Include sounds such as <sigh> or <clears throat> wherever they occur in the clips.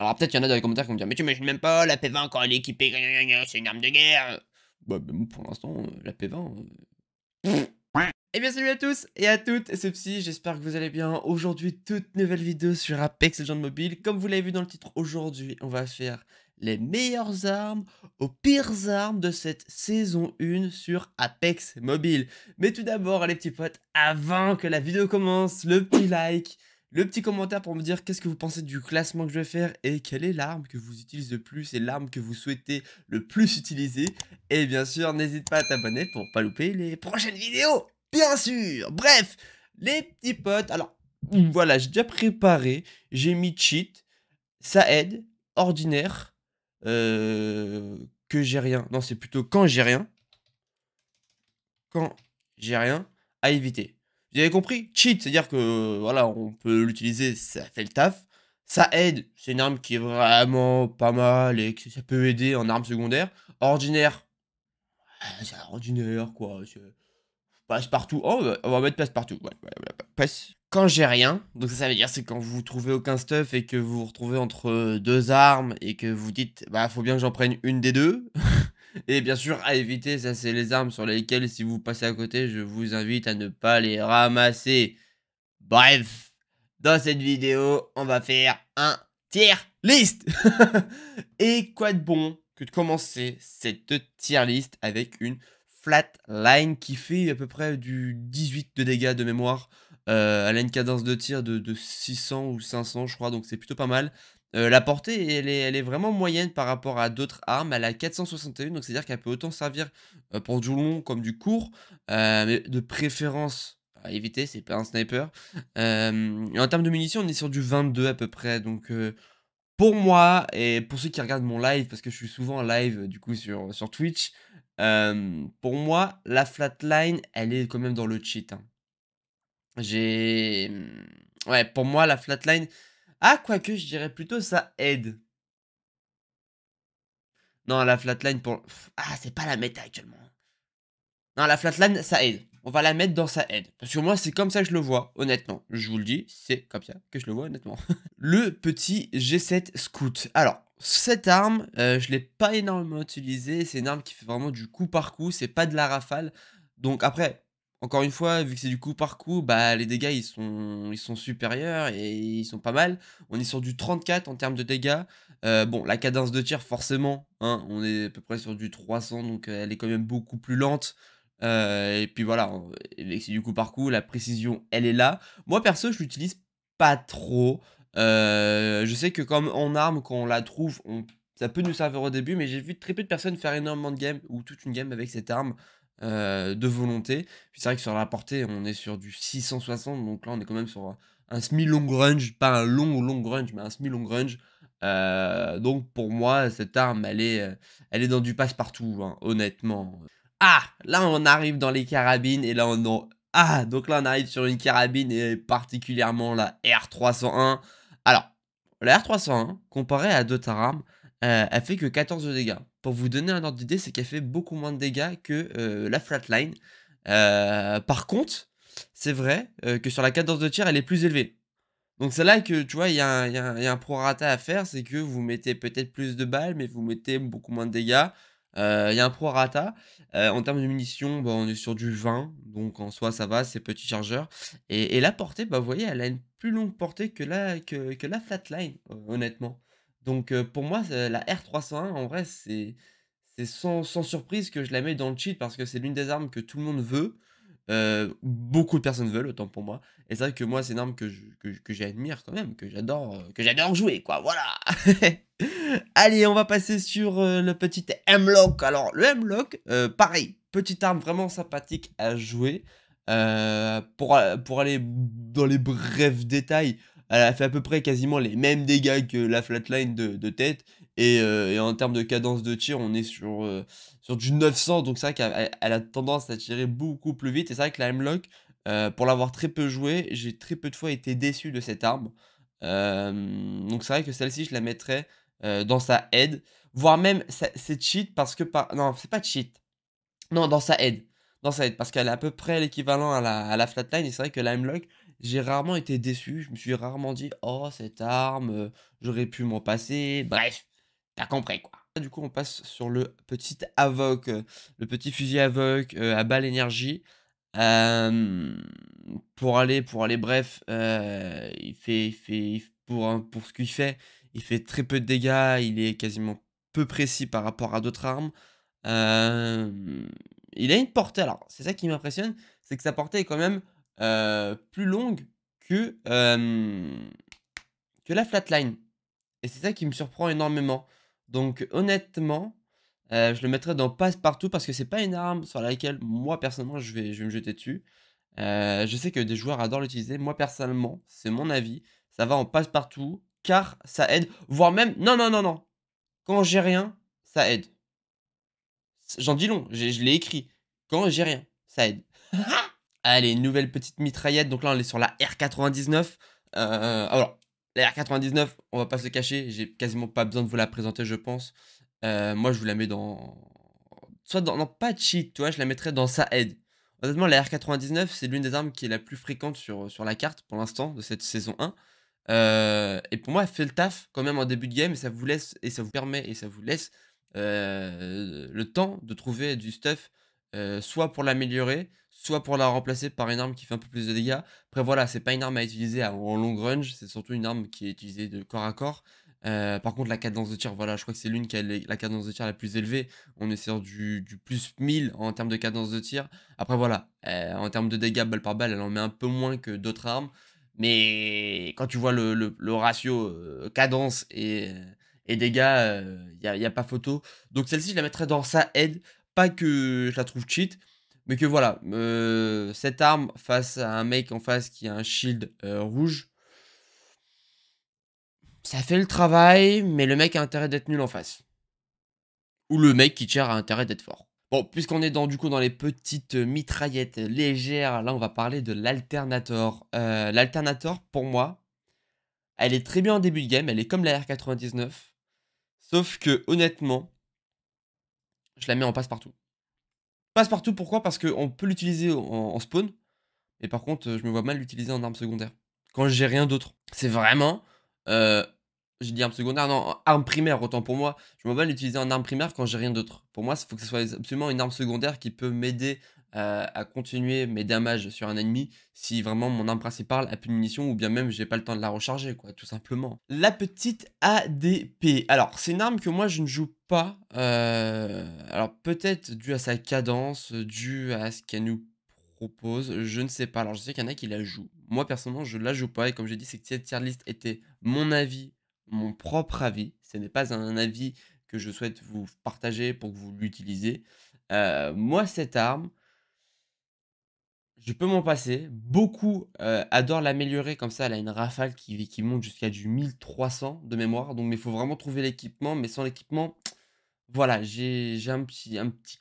Alors peut-être qu'il y en a dans les commentaires qui me dire Mais tu imagines même pas, la P20 quand elle est équipée, c'est une arme de guerre Bah, bah pour l'instant, euh, la P20. Euh. Eh bien salut à tous et à toutes, c'est Psy, j'espère que vous allez bien. Aujourd'hui, toute nouvelle vidéo sur Apex Legends Mobile. Comme vous l'avez vu dans le titre, aujourd'hui, on va faire les meilleures armes aux pires armes de cette saison 1 sur Apex Mobile. Mais tout d'abord, les petits potes, avant que la vidéo commence, le petit like le petit commentaire pour me dire qu'est-ce que vous pensez du classement que je vais faire et quelle est l'arme que vous utilisez le plus et l'arme que vous souhaitez le plus utiliser. Et bien sûr, n'hésite pas à t'abonner pour pas louper les prochaines vidéos, bien sûr Bref, les petits potes, alors voilà, j'ai déjà préparé, j'ai mis cheat, ça aide, ordinaire, euh, que j'ai rien. Non, c'est plutôt quand j'ai rien. Quand j'ai rien à éviter. Vous avez compris Cheat, c'est-à-dire que voilà, on peut l'utiliser, ça fait le taf. Ça aide, c'est une arme qui est vraiment pas mal et que ça peut aider en arme secondaire. Ordinaire, c'est ordinaire quoi. Passe partout. Oh, bah, on va mettre passe partout. passe. Quand j'ai rien, donc ça, veut dire c'est quand vous vous trouvez aucun stuff et que vous vous retrouvez entre deux armes et que vous dites bah faut bien que j'en prenne une des deux. <laughs> Et bien sûr, à éviter, ça c'est les armes sur lesquelles, si vous passez à côté, je vous invite à ne pas les ramasser. Bref, dans cette vidéo, on va faire un tier list. <laughs> Et quoi de bon que de commencer cette tier list avec une flat line qui fait à peu près du 18 de dégâts de mémoire. Euh, elle a une cadence de tir de, de 600 ou 500 je crois, donc c'est plutôt pas mal. Euh, la portée, elle est, vraiment moyenne par rapport à d'autres armes. Elle a 461, donc c'est-à-dire qu'elle peut autant servir euh, pour du long comme du court. Euh, mais de préférence à éviter, c'est pas un sniper. en termes de munitions, on est sur du 22 à peu près. Donc pour moi, et pour ceux qui regardent mon live, parce que je suis souvent live du coup sur, sur Twitch, pour moi, la flatline, elle est quand même dans le cheat. Hein. J'ai... Ouais, pour moi, la flatline, ah, quoique, je dirais plutôt ça aide. Non, la flatline pour... Ah, c'est pas la méta actuellement. Non, la flatline, ça aide. On va la mettre dans sa aide. Parce que moi, c'est comme ça que je le vois, honnêtement. Je vous le dis, c'est comme ça que je le vois, honnêtement. <laughs> le petit G7 Scout. Alors, cette arme, euh, je l'ai pas énormément utilisée. C'est une arme qui fait vraiment du coup par coup. C'est pas de la rafale. Donc après, encore une fois, vu que c'est du coup par coup, bah, les dégâts ils sont, ils sont supérieurs et ils sont pas mal. On est sur du 34 en termes de dégâts. Euh, bon, la cadence de tir, forcément, hein, on est à peu près sur du 300, donc euh, elle est quand même beaucoup plus lente. Euh, et puis voilà, c'est du coup par coup, la précision, elle est là. Moi perso, je l'utilise pas trop. je sais que comme en arme, quand on la trouve, on, ça peut nous servir au début, mais j'ai vu très peu de personnes faire énormément de games ou toute une game avec cette arme. Euh, de volonté. Puis c'est vrai que sur la portée, on est sur du 660, donc là on est quand même sur un, semi-long range, pas un long ou long range, mais un semi-long range, euh, donc pour moi, cette arme, elle est, euh, elle est dans du passe-partout, hein, honnêtement. Ah, là on arrive dans les carabines et là on... En... Ah, donc là on arrive sur une carabine et particulièrement la R301. Alors, la R301, comparée à d'autres armes, euh, fait que 14 de dégâts. Pour vous donner un ordre d'idée, c'est qu'elle fait beaucoup moins de dégâts que euh, la flatline. Euh, par contre, c'est vrai que sur la 14 de tir, elle est plus élevée. Donc c'est là que tu vois, il y, a un pro rata à faire, c'est que vous mettez peut-être plus de balles, mais vous mettez beaucoup moins de dégâts. Il y a un prorata. en termes de munitions, bah, on est sur du 20, donc en soi ça va, c'est petit chargeur. Et, la portée, bah, vous voyez, elle a une plus longue portée que la flatline, honnêtement. Donc pour moi, la R301, en vrai, c'est sans, surprise que je la mets dans le cheat parce que c'est l'une des armes que tout le monde veut. beaucoup de personnes veulent, autant pour moi. Et c'est vrai que moi, c'est une arme que, j'admire que, quand même, que j'adore, que j'adore jouer, quoi. Voilà. <laughs> Allez, on va passer sur le petit M-Lock. Alors, le M-Lock, pareil, petite arme vraiment sympathique à jouer. pour, pour aller dans les brefs détails, elle a fait à peu près quasiment les mêmes dégâts que la flatline de, tête. Euh, et, en termes de cadence de tir, on est sur, euh, sur du 900. Donc c'est vrai qu'elle a tendance à tirer beaucoup plus vite. Et c'est vrai que la m euh, pour l'avoir très peu joué, j'ai très peu de fois été déçu de cette arme. donc c'est vrai que celle-ci, je la mettrais dans sa aide. Voire même, c'est cheat parce que... Par... Non, c'est pas cheat. Non, dans sa aide. Dans sa aide. Parce qu'elle est à peu près l'équivalent à la, flatline. Et c'est vrai que la M-Lock j'ai rarement été déçu. Je me suis rarement dit, oh, cette arme, euh, j'aurais pu m'en passer. Bref, t'as compris quoi. Du coup, on passe sur le petit AVOC, euh, le petit fusil AVOC euh, à balle énergie. pour aller, pour aller bref, il, fait, fait, pour, pour ce qu'il fait, il fait très peu de dégâts, il est quasiment peu précis par rapport à d'autres armes. il a une portée, alors c'est ça qui m'impressionne, c'est que sa portée est quand même euh, plus longue que, euh, que la flatline. Et c'est ça qui me surprend énormément. Donc honnêtement, euh, je le mettrai dans passe partout parce que c'est pas une arme sur laquelle moi personnellement je vais, je vais me jeter dessus. je sais que des joueurs adorent l'utiliser. Moi personnellement, c'est mon avis. Ça va en passe partout car ça aide. Voire même, non, non, non, non. Quand j'ai rien, ça aide. J'en dis long, je l'ai écrit. Quand j'ai rien, ça aide. <laughs> Allez, nouvelle petite mitraillette. Donc là, on est sur la R99. Euh, alors, la R99, on va pas se cacher. J'ai quasiment pas besoin de vous la présenter, je pense. Euh, moi, je vous la mets dans. Soit dans. Non, pas cheat, tu vois, je la mettrais dans sa aide. Honnêtement, la R99, c'est l'une des armes qui est la plus fréquente sur, sur la carte pour l'instant de cette saison 1. Euh, et pour moi, elle fait le taf quand même en début de game et ça vous laisse, et ça vous permet, et ça vous laisse le temps de trouver du stuff, soit pour l'améliorer, soit pour la remplacer par une arme qui fait un peu plus de dégâts. Après voilà, c'est pas une arme à utiliser en long range, c'est surtout une arme qui est utilisée de corps à corps. Euh, par contre, la cadence de tir, voilà, je crois que c'est l'une qui a la cadence de tir la plus élevée. On est sur du, plus 1000 en termes de cadence de tir. Après, voilà, euh, en termes de dégâts balle par balle, elle en met un peu moins que d'autres armes. Mais quand tu vois le, ratio euh, cadence et, dégâts, il n'y a, a, pas photo. Donc celle-ci, je la mettrais dans sa aide. Pas que je la trouve cheat, mais que voilà, euh, cette arme face à un mec en face qui a un shield euh, rouge, ça fait le travail, mais le mec a intérêt d'être nul en face. Ou le mec qui tire a intérêt d'être fort. Bon, puisqu'on est dans, du coup dans les petites mitraillettes légères, là on va parler de l'alternator. Euh, l'alternator, pour moi, elle est très bien en début de game, elle est comme la R99. Sauf que honnêtement, je la mets en passe partout. Passe-partout, pourquoi Parce qu'on peut l'utiliser en, spawn, et par contre, euh, je me vois mal l'utiliser en arme secondaire. Quand j'ai rien d'autre. C'est vraiment. Euh, j'ai dit arme secondaire, non, arme primaire, autant pour moi. Je me vois mal l'utiliser en arme primaire quand j'ai rien d'autre. Pour moi, il faut que ce soit absolument une arme secondaire qui peut m'aider à, continuer mes damages sur un ennemi si vraiment mon arme principale a plus de munitions ou bien même j'ai pas le temps de la recharger quoi tout simplement. La petite ADP. Alors c'est une arme que moi je ne joue pas. Euh, alors peut-être dû à sa cadence, dû à ce qu'elle nous propose, je ne sais pas. Alors je sais qu'il y en a qui la jouent. Moi personnellement je la joue pas et comme j'ai dit c'est que cette tier list était mon avis, mon propre avis. Ce n'est pas un avis que je souhaite vous partager pour que vous l'utilisiez. Euh, moi cette arme, je peux m'en passer. Beaucoup euh, adorent l'améliorer comme ça. Elle a une rafale qui, qui monte jusqu'à du 1300 de mémoire. Donc, mais il faut vraiment trouver l'équipement. Mais sans l'équipement, voilà, j'ai un petit, un petit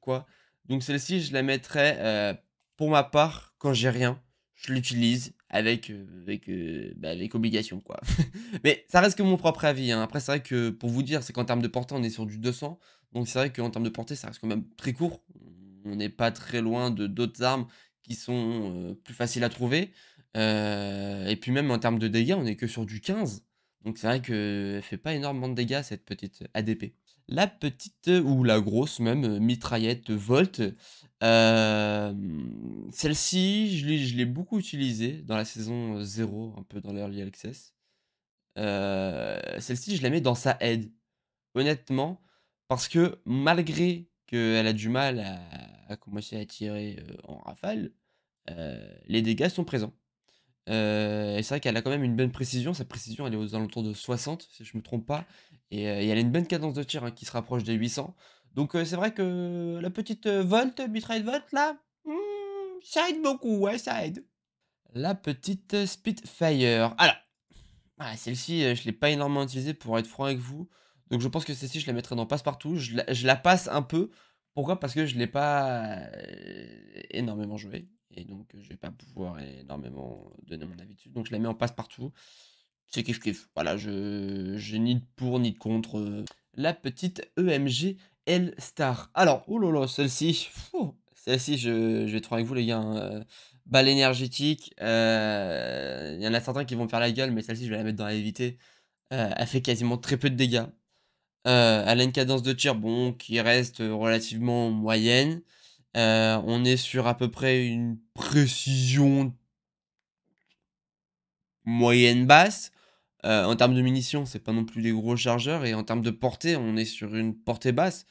quoi. Donc, celle-ci, je la mettrais euh, pour ma part quand j'ai rien. Je l'utilise avec, euh, bah, obligation, quoi. <laughs> mais ça reste que mon propre avis. Hein. Après, c'est vrai que pour vous dire, c'est qu'en termes de portée, on est sur du 200. Donc, c'est vrai qu'en termes de portée, ça reste quand même très court. On n'est pas très loin de d'autres armes sont plus faciles à trouver. et puis même en termes de dégâts, on est que sur du 15. Donc c'est vrai qu'elle fait pas énormément de dégâts cette petite ADP. La petite ou la grosse même mitraillette Volt, celle-ci je l'ai beaucoup utilisée dans la saison 0, un peu dans l'early access. Euh, celle-ci je la mets dans sa aide, honnêtement, parce que malgré qu'elle a du mal à, à commencer à tirer en rafale, euh, les dégâts sont présents. Euh, et c'est vrai qu'elle a quand même une bonne précision. Sa précision, elle est aux alentours de 60, si je ne me trompe pas. Euh, et, elle a une bonne cadence de tir hein, qui se rapproche des 800. Donc c'est vrai que la petite Volt, Mitraille Volt, là, hmm, ça aide beaucoup, ouais, ça aide. La petite Spitfire. Alors, ah, celle-ci, je ne l'ai pas énormément utilisée pour être franc avec vous. Donc je pense que celle-ci, je la mettrai dans Passe-Partout. Je la, je la passe un peu. Pourquoi Parce que je ne l'ai pas énormément jouée. Et donc, euh, je vais pas pouvoir énormément donner mon habitude. Donc, je la mets en passe partout. C'est kiff kiff. Voilà, je, je ni de pour ni de contre. Euh, la petite EMG L Star. Alors, oh là là, celle-ci. Celle-ci, je, je, vais trouver avec vous, les gars. Hein, euh, balle énergétique. Il y en a certains qui vont me faire la gueule, mais celle-ci, je vais la mettre dans la éviter. elle fait quasiment très peu de dégâts. elle a une cadence de tir, bon, qui reste relativement moyenne. Euh, on est sur à peu près une précision moyenne basse. Euh, en termes de munitions, c'est pas non plus des gros chargeurs. Et en termes de portée, on est sur une portée basse.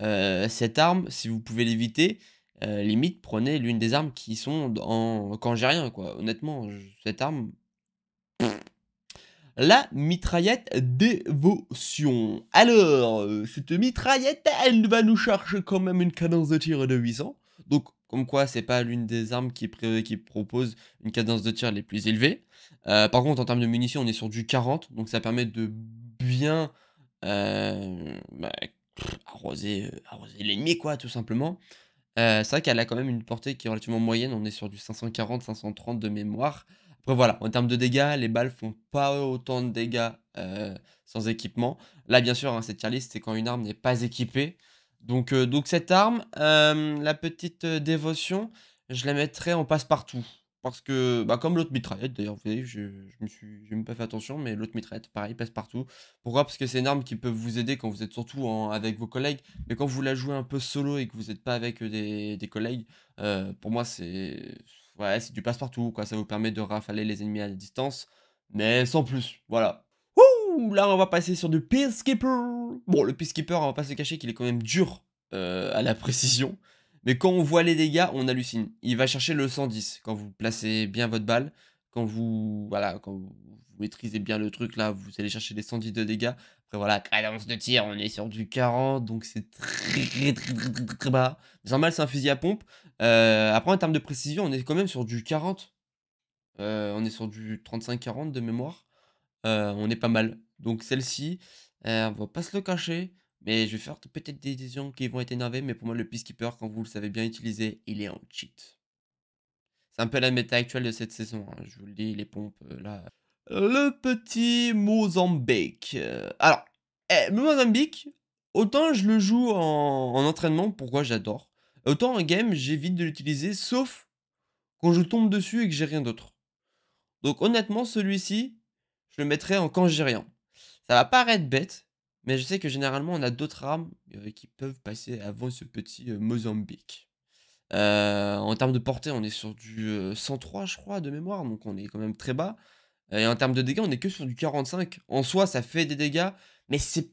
Euh, cette arme, si vous pouvez l'éviter, limite prenez l'une des armes qui sont en j'ai rien quoi. Honnêtement, cette arme la mitraillette dévotion. Alors, euh, cette mitraillette, elle va nous charger quand même une cadence de tir de 800. Donc, comme quoi, c'est pas l'une des armes qui, propose une cadence de tir les plus élevées. Euh, par contre, en termes de munitions, on est sur du 40, donc ça permet de bien euh, bah, arroser, arroser l'ennemi, quoi, tout simplement. c'est vrai qu'elle a quand même une portée qui est relativement moyenne, on est sur du 540-530 de mémoire voilà, en termes de dégâts, les balles font pas autant de dégâts euh, sans équipement. Là bien sûr, hein, cette tier c'est quand une arme n'est pas équipée. Donc, euh, donc cette arme, euh, la petite dévotion, je la mettrai en passe-partout. Parce que, bah, comme l'autre mitraillette, d'ailleurs, vous voyez, je, je me suis même pas fait attention, mais l'autre mitraillette, pareil, passe partout. Pourquoi Parce que c'est une arme qui peut vous aider quand vous êtes surtout en, avec vos collègues, mais quand vous la jouez un peu solo et que vous n'êtes pas avec des, collègues, pour moi, c'est ouais, c'est du passe-partout, quoi. Ça vous permet de rafaler les ennemis à distance, mais sans plus. Voilà. Ouh, là, on va passer sur du Peacekeeper. Bon, le Peacekeeper, on va pas se cacher qu'il est quand même dur euh, à la <laughs> précision. Mais quand on voit les dégâts, on hallucine. Il va chercher le 110 quand vous placez bien votre balle, quand vous voilà, quand vous maîtrisez bien le truc là, vous allez chercher les 110 de dégâts donc voilà, cadence de tir, on est sur du 40, donc c'est très, très, très, très, bas. normal, c'est un fusil à pompe. Euh, après, en termes de précision, on est quand même sur du 40. Euh, on est sur du 35-40 de mémoire. Euh, on est pas mal. Donc celle-ci, on va pas se le cacher. Mais je vais faire peut-être des décisions qui vont être énervées, Mais pour moi, le Peacekeeper, quand vous le savez bien utiliser, il est en cheat. C'est un peu la méta actuelle de cette saison. Hein. Je vous le dis, les pompes, là. Le petit Mozambique. Alors, eh, le Mozambique, autant je le joue en, entraînement, pourquoi j'adore. Autant en game, j'évite de l'utiliser, sauf quand je tombe dessus et que j'ai rien d'autre. Donc honnêtement, celui-ci, je le mettrais en rien Ça va paraître bête, mais je sais que généralement, on a d'autres armes euh, qui peuvent passer avant ce petit euh, Mozambique. Euh, en termes de portée, on est sur du 103, je crois, de mémoire, donc on est quand même très bas. Euh, et en termes de dégâts, on est que sur du 45. En soi, ça fait des dégâts, mais c'est.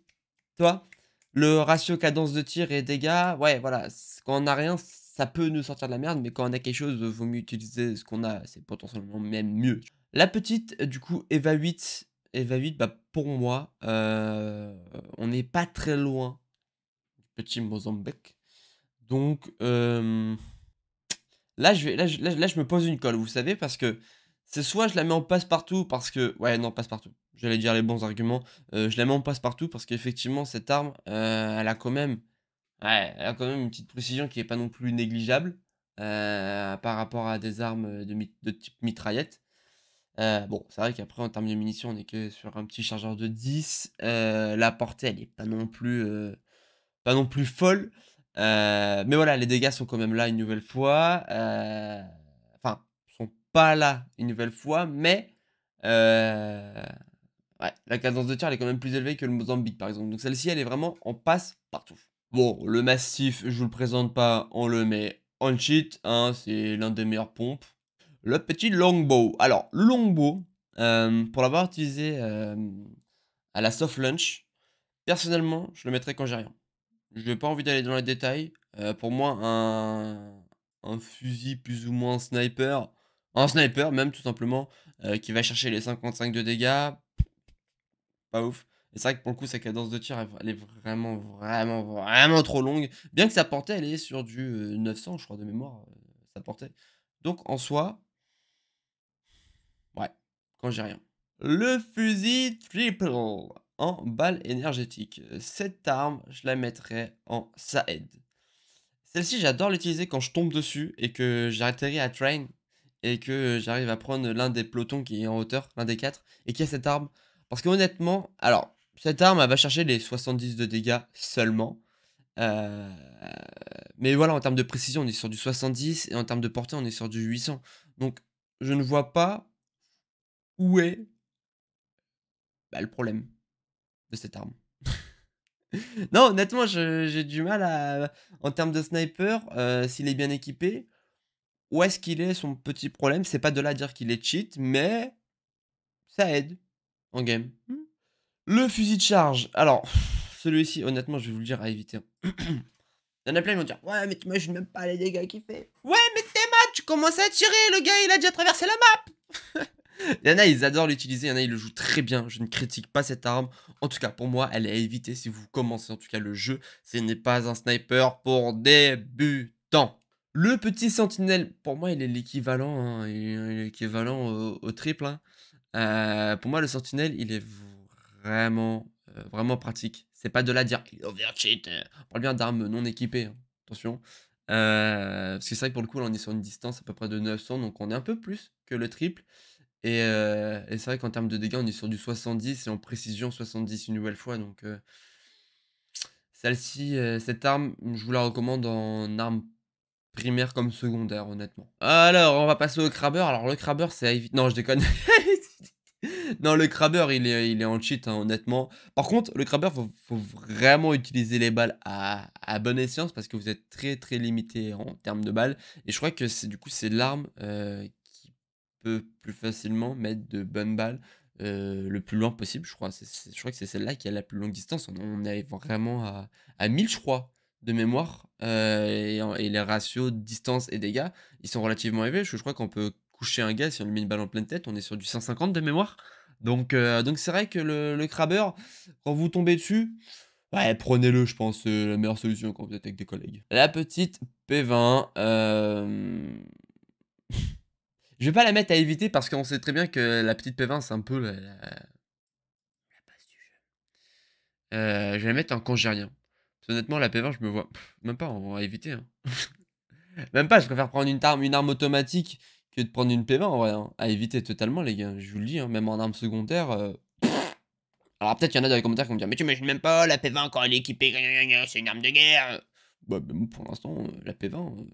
Toi, le ratio cadence de tir et dégâts, ouais, voilà. Quand on a rien, ça peut nous sortir de la merde, mais quand on a quelque chose, vaut mieux utiliser ce qu'on a. C'est potentiellement même mieux. La petite, du coup, Eva 8. Eva 8, bah, pour moi, euh, on n'est pas très loin petit Mozambique. Donc, euh, là, je vais, là, là, je me pose une colle, vous savez, parce que c'est soit je la mets en passe partout parce que. Ouais, non, passe partout. J'allais dire les bons arguments. Euh, je la mets en passe partout parce qu'effectivement, cette arme, euh, elle a quand même. Ouais, elle a quand même une petite précision qui n'est pas non plus négligeable euh, par rapport à des armes de, type mitraillette. bon, c'est vrai qu'après, en termes de munitions, on est que sur un petit chargeur de 10. la portée, elle n'est pas non plus. pas non plus folle. mais voilà, les dégâts sont quand même là une nouvelle fois pas là une nouvelle fois, mais euh, la cadence de tir est quand même plus élevée que le Mozambique par exemple. Donc celle-ci elle est vraiment en passe partout. Bon, le massif, je vous le présente pas, on le met en cheat, hein, c'est l'un des meilleurs pompes. Le petit longbow. Alors, longbow, euh, pour l'avoir utilisé euh, à la soft lunch, personnellement, je le mettrai quand j'ai rien. Je n'ai pas envie d'aller dans les détails. pour moi, un, un, fusil plus ou moins sniper, un sniper même tout simplement, euh, qui va chercher les 55 de dégâts. Pas ouf. Et c'est vrai que pour le coup, sa cadence de tir, elle est vraiment, vraiment, vraiment trop longue. Bien que sa portée, elle est sur du 900, euh, je crois, de mémoire, euh, sa portée. Donc en soi, ouais, quand j'ai rien. Le fusil triple en balle énergétique. Cette arme, je la mettrai en Saed. Celle-ci, j'adore l'utiliser quand je tombe dessus et que j'atterris à train et que euh, j'arrive à prendre l'un des pelotons qui est en hauteur, l'un des quatre, et qui a cette arme. Parce que honnêtement, alors, cette arme, elle va chercher les 70 de dégâts seulement. Euh, mais voilà, en termes de précision, on est sur du 70, et en termes de portée, on est sur du 800. Donc, je ne vois pas où est bah, le problème de cette arme. <laughs> non, honnêtement, j'ai du mal à. En termes de sniper, euh, s'il est bien équipé, où est-ce qu'il est son petit problème C'est pas de là dire qu'il est cheat, mais ça aide en game. Mmh. Le fusil de charge. Alors, celui-ci, honnêtement, je vais vous le dire à éviter. Hein. <clears throat> Il y en a plein qui vont dire Ouais, mais tu imagines même pas les dégâts qu'il fait. Ouais, mais t'es mal, tu commences à tirer, le gars il a déjà traversé la map <laughs> Il y en a, ils adorent l'utiliser, il y en a, ils le jouent très bien. Je ne critique pas cette arme. En tout cas, pour moi, elle est à éviter si vous commencez en tout cas le jeu. Ce n'est pas un sniper pour débutants. Le petit sentinelle, pour moi, il est l'équivalent, hein, au, triple. Hein. Euh, pour moi, le sentinelle, il est vraiment, euh, vraiment pratique. C'est pas de la dire qu'il est overcheat. Euh, on parle bien d'armes non équipées. Hein, attention. parce que c'est vrai que pour le coup, on est sur une distance à peu près de 900, donc on est un peu plus que le triple. Et, et c'est vrai qu'en termes de dégâts, on est sur du 70 et en précision 70 une nouvelle fois. Donc celle-ci, cette arme, je vous la recommande en arme primaire comme secondaire, honnêtement. Alors, on va passer au crabeur. Alors, le crabeur, c'est Non, je déconne. <laughs> non, le crabeur, il est, il est en cheat, hein, honnêtement. Par contre, le crabeur, faut, faut vraiment utiliser les balles à, bonne escience parce que vous êtes très, très limité en termes de balles. Et je crois que c'est du coup, c'est l'arme euh, qui peut plus facilement mettre de bonnes balles. Euh, le plus loin possible, je crois. je crois que c'est celle-là qui a la plus longue distance. On, est vraiment à, à 1000, je crois de mémoire euh, et, les ratios distance et dégâts, ils sont relativement élevés. Je, crois qu'on peut coucher un gars si on lui met une balle en pleine tête, on est sur du 150 de mémoire. Donc euh, donc c'est vrai que le, le quand vous tombez dessus, Ouais, prenez-le, je pense, c'est la meilleure solution quand vous êtes avec des collègues. La petite P20, euh, <laughs> je vais pas la mettre à éviter parce qu'on sait très bien que la petite P20, c'est un peu la... base du jeu. je vais la mettre en congérien honnêtement, la P20, je me vois même pas, on va éviter. Hein. <laughs> même pas, je préfère prendre une arme, une arme automatique que de prendre une P20 en vrai. Hein. À éviter totalement, les gars, je vous le dis, hein, même en arme secondaire. Euh, Alors peut-être qu'il y en a dans les commentaires qui vont me dire Mais tu imagines même pas, la P20 quand elle est équipée, c'est une arme de guerre Bah, bah pour l'instant, euh, la P20.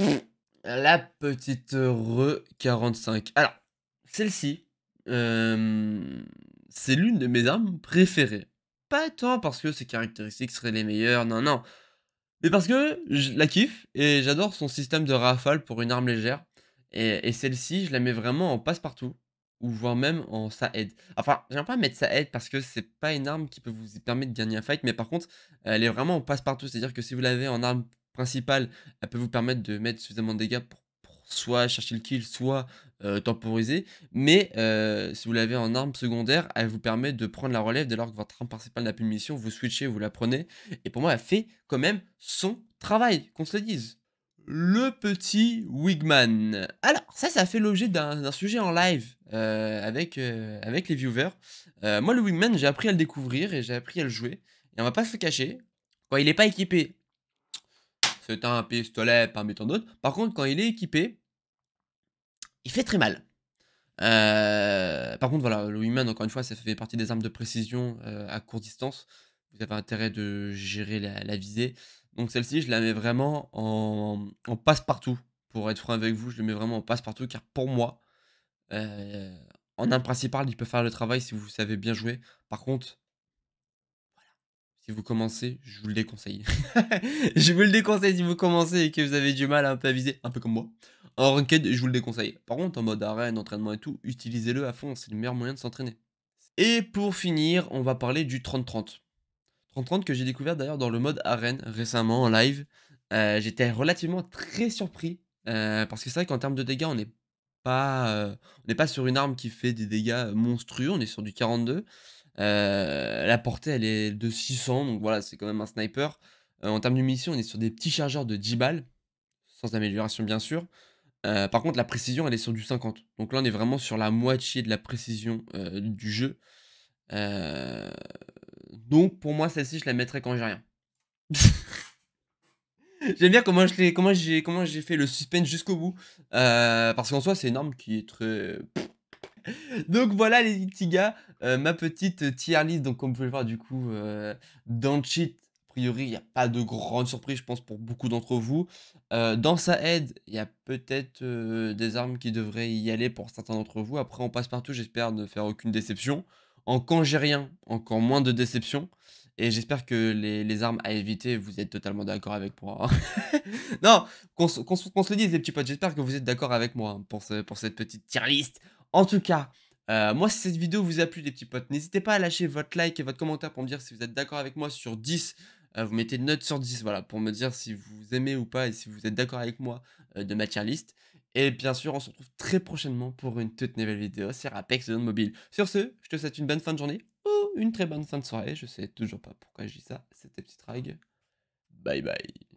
Euh, la petite Re 45. Alors, celle-ci, c'est l'une de mes armes préférées pas tant parce que ses caractéristiques seraient les meilleures, non, non. Mais parce que je la kiffe et j'adore son système de rafale pour une arme légère. Et, celle-ci, je la mets vraiment en passe-partout, ou voire même en sa aide. Enfin, j'aime pas mettre sa aide parce que c'est pas une arme qui peut vous permettre de gagner un fight, mais par contre, elle est vraiment en passe-partout. C'est-à-dire que si vous l'avez en arme principale, elle peut vous permettre de mettre suffisamment de dégâts pour, pour soit chercher le kill, soit euh, temporisé mais euh, si vous l'avez en arme secondaire, elle vous permet de prendre la relève dès lors que votre arme principale n'a plus de mission vous switchez, vous la prenez, et pour moi, elle fait quand même son travail, qu'on se le dise. Le petit Wigman. Alors, ça, ça fait l'objet d'un sujet en live euh, avec, avec les viewers. moi, le Wigman, j'ai appris à le découvrir et j'ai appris à le jouer. Et on va pas se le cacher, quand il n'est pas équipé, c'est un pistolet parmi tant d'autres. Par contre, quand il est équipé, il fait très mal. Euh, par contre, voilà, le Wingman, encore une fois, ça fait partie des armes de précision euh, à courte distance. Vous avez intérêt de gérer la, visée. Donc celle-ci, je la mets vraiment en, passe-partout. Pour être franc avec vous, je le mets vraiment en passe-partout, car pour moi, euh, en un mmh. principal, il peut faire le travail si vous savez bien jouer. Par contre, si vous commencez, je vous le déconseille. <laughs> je vous le déconseille si vous commencez et que vous avez du mal un à viser, un peu comme moi. En ranked, je vous le déconseille. Par contre, en mode arène, entraînement et tout, utilisez-le à fond, c'est le meilleur moyen de s'entraîner. Et pour finir, on va parler du 30-30. 30-30 que j'ai découvert d'ailleurs dans le mode arène récemment en live. Euh, j'étais relativement très surpris euh, parce que c'est vrai qu'en termes de dégâts, on n'est pas, euh, pas sur une arme qui fait des dégâts monstrueux, on est sur du 42. la portée elle est de 600, donc voilà, c'est quand même un sniper. en termes de munitions, on est sur des petits chargeurs de 10 balles, sans amélioration bien sûr. Euh, par contre, la précision, elle est sur du 50. Donc là, on est vraiment sur la moitié de la précision euh, du jeu. Euh, donc, pour moi, celle-ci, je la mettrai quand j'ai rien. <laughs> J'aime bien comment comment j'ai comment j'ai fait le suspense jusqu'au bout parce qu'en soi c'est énorme qui est très <laughs> donc voilà les petits gars, ma petite tier list. Donc comme vous pouvez le voir du coup, euh, cheat priori, il n'y a pas de grande surprise, je pense, pour beaucoup d'entre vous. Euh, dans sa aide, il y a peut-être euh, des armes qui devraient y aller pour certains d'entre vous. Après, on passe partout, j'espère ne faire aucune déception. En quand j'ai rien, encore moins de déception. Et j'espère que les, armes à éviter, vous êtes totalement d'accord avec moi. Hein. <laughs> non, qu'on se le dise, les petits potes, j'espère que vous êtes d'accord avec moi hein, pour, cette petite tier list. En tout cas, euh, moi, si cette vidéo vous a plu, les petits potes, n'hésitez pas à lâcher votre like et votre commentaire pour me dire si vous êtes d'accord avec moi sur 10 euh, vous mettez une note sur 10, voilà, pour me dire si vous aimez ou pas et si vous êtes d'accord avec moi euh, de ma tier Et bien sûr, on se retrouve très prochainement pour une toute nouvelle vidéo sur Apex Zone Mobile. Sur ce, je te souhaite une bonne fin de journée ou une très bonne fin de soirée. Je sais toujours pas pourquoi je dis ça, c'était Petit Rag. Bye bye.